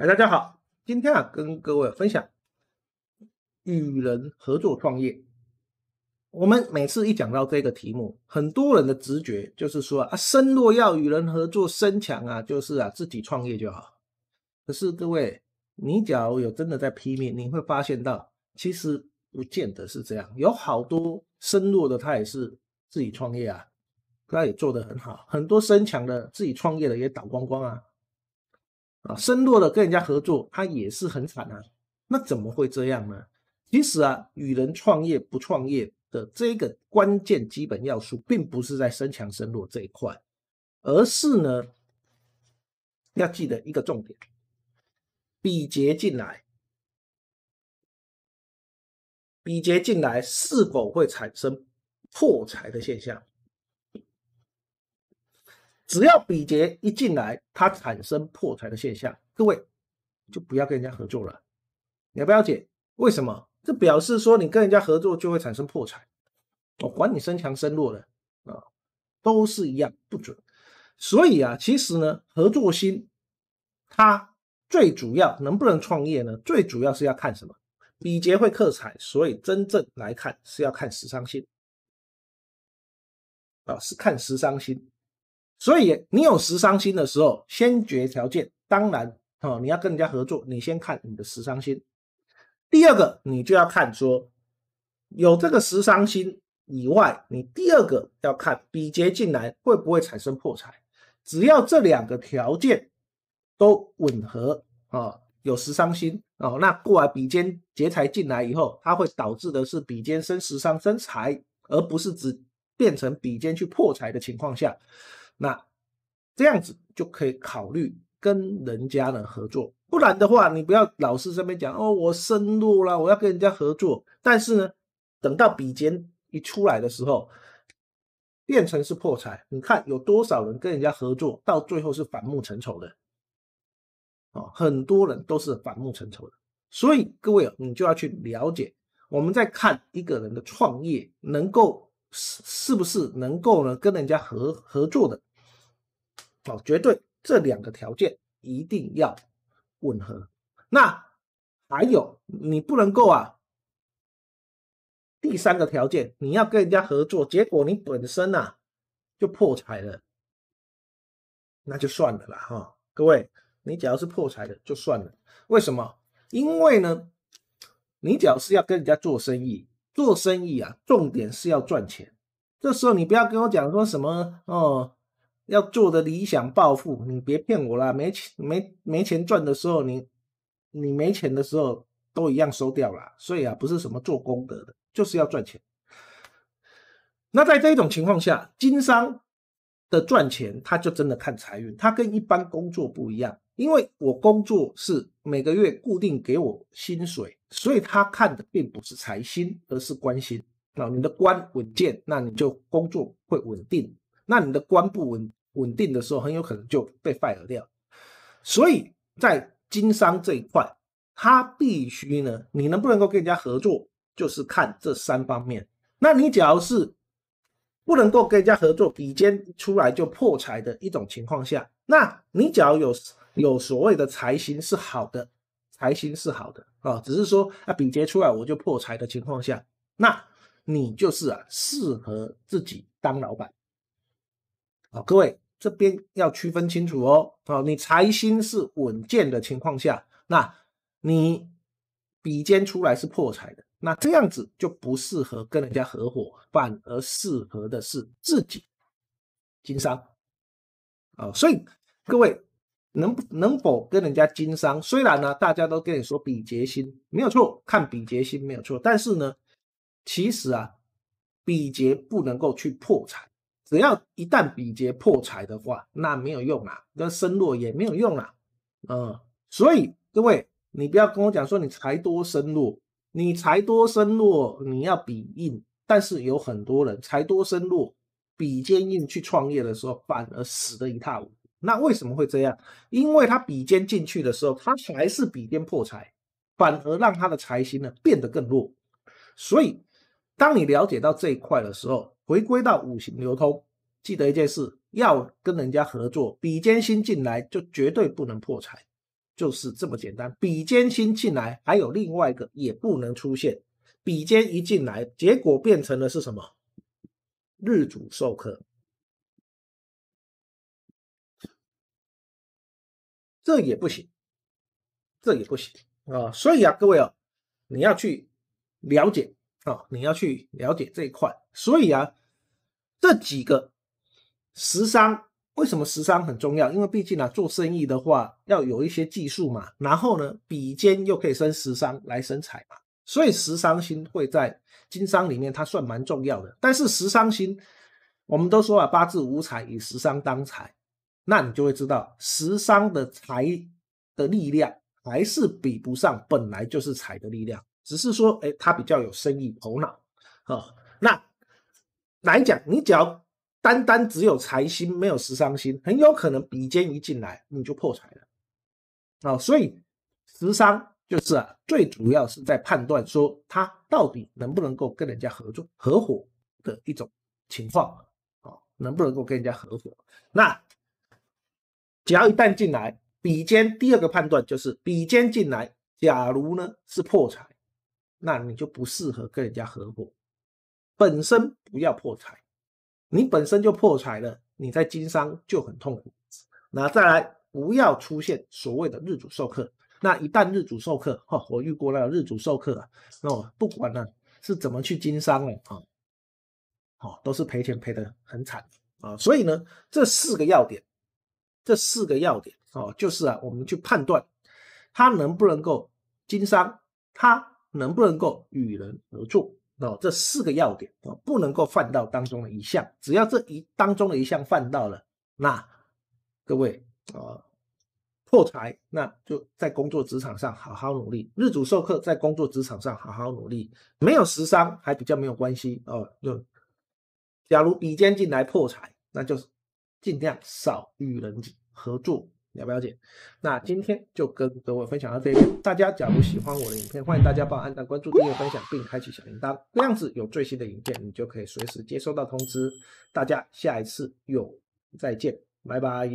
哎，大家好，今天啊，跟各位分享与人合作创业。我们每次一讲到这个题目，很多人的直觉就是说啊，身弱要与人合作，身强啊，就是啊，自己创业就好。可是各位，你假如有真的在批面，你会发现到，其实不见得是这样。有好多身弱的，他也是自己创业啊，他也做得很好。很多身强的，自己创业的也倒光光啊。啊，深弱的跟人家合作，他也是很惨啊。那怎么会这样呢？其实啊，与人创业不创业的这个关键基本要素，并不是在身强身弱这一块，而是呢，要记得一个重点：比劫进来，比劫进来是否会产生破财的现象？只要比劫一进来，它产生破财的现象，各位就不要跟人家合作了。你要不了解为什么？这表示说你跟人家合作就会产生破财，我管你身强身弱的啊，都是一样不准。所以啊，其实呢，合作心它最主要能不能创业呢？最主要是要看什么？比劫会克财，所以真正来看是要看食伤心啊，是看食伤心。所以你有时伤心的时候，先决条件当然哦，你要跟人家合作，你先看你的时伤心。第二个，你就要看说有这个食伤心以外，你第二个要看比劫进来会不会产生破财。只要这两个条件都吻合啊，有食伤心哦，那过来比肩劫财进来以后，它会导致的是比肩生食伤生财，而不是只变成比肩去破财的情况下。那这样子就可以考虑跟人家呢合作，不然的话，你不要老是这边讲哦，我深入了，我要跟人家合作，但是呢，等到笔尖一出来的时候，变成是破财。你看有多少人跟人家合作，到最后是反目成仇的，啊，很多人都是反目成仇的。所以各位，你就要去了解，我们在看一个人的创业，能够是是不是能够呢跟人家合合作的。哦，绝对这两个条件一定要吻合。那还有，你不能够啊。第三个条件，你要跟人家合作，结果你本身呐就破财了，那就算了啦。哈，各位，你只要是破财的就算了。为什么？因为呢，你只要是要跟人家做生意，做生意啊，重点是要赚钱。这时候你不要跟我讲说什么哦。要做的理想抱负，你别骗我啦！没钱没没钱赚的时候，你你没钱的时候都一样收掉啦。所以啊，不是什么做功德的，就是要赚钱。那在这种情况下，经商的赚钱他就真的看财运，他跟一般工作不一样。因为我工作是每个月固定给我薪水，所以他看的并不是财薪，而是官薪那你的官稳健，那你就工作会稳定；那你的官不稳。稳定的时候，很有可能就被废掉。所以，在经商这一块，他必须呢，你能不能够跟人家合作，就是看这三方面。那你只要是不能够跟人家合作，比肩出来就破财的一种情况下，那你只要有有所谓的财星是好的，财星是好的啊，只是说啊，比劫出来我就破财的情况下，那你就是啊，适合自己当老板。啊，各位这边要区分清楚哦。啊，你财星是稳健的情况下，那你比肩出来是破财的，那这样子就不适合跟人家合伙，反而适合的是自己经商。啊，所以各位能能否跟人家经商？虽然呢，大家都跟你说比劫星没有错，看比劫星没有错，但是呢，其实啊，比劫不能够去破财。只要一旦比劫破财的话，那没有用啦，跟身弱也没有用啦，嗯，所以各位，你不要跟我讲说你财多身弱，你财多身弱，你要比硬，但是有很多人财多身弱，比肩硬去创业的时候，反而死得一塌糊涂。那为什么会这样？因为他比肩进去的时候，他还是比肩破财，反而让他的财星呢变得更弱，所以。当你了解到这一块的时候，回归到五行流通，记得一件事：要跟人家合作，比肩星进来就绝对不能破财，就是这么简单。比肩星进来，还有另外一个也不能出现，比肩一进来，结果变成的是什么？日主受克，这也不行，这也不行啊！所以啊，各位啊，你要去了解。啊，你要去了解这一块，所以啊，这几个十伤为什么十伤很重要？因为毕竟啊，做生意的话要有一些技术嘛，然后呢，比肩又可以生十伤来生财嘛，所以十伤星会在经商里面它算蛮重要的。但是十伤星，我们都说啊，八字无财以十伤当财，那你就会知道十伤的财的力量还是比不上本来就是财的力量。只是说，哎，他比较有生意头脑，啊，那来讲，你只要单单只有财星没有食伤星，很有可能比肩一进来你就破财了，啊，所以食伤就是最主要是在判断说他到底能不能够跟人家合作合伙的一种情况，啊，能不能够跟人家合伙？那只要一旦进来比肩，第二个判断就是比肩进来，假如呢是破财。那你就不适合跟人家合伙，本身不要破财，你本身就破财了，你在经商就很痛苦。那再来，不要出现所谓的日主授课。那一旦日主授课，哈，我遇过了日主授课啊，那不管呢是怎么去经商了啊，好，都是赔钱赔的很惨啊。所以呢，这四个要点，这四个要点哦，就是啊，我们去判断他能不能够经商，他。能不能够与人合作？哦，这四个要点啊，不能够犯到当中的一项。只要这一当中的一项犯到了，那各位啊破财，那就在工作职场上好好努力。日主授课在工作职场上好好努力，没有食伤还比较没有关系哦。就假如比肩进来破财，那就尽量少与人合作。了不了解？那今天就跟各位分享到这里。大家假如喜欢我的影片，欢迎大家帮我按赞、关注、订阅、分享，并开启小铃铛，这样子有最新的影片，你就可以随时接收到通知。大家下一次有再见，拜拜。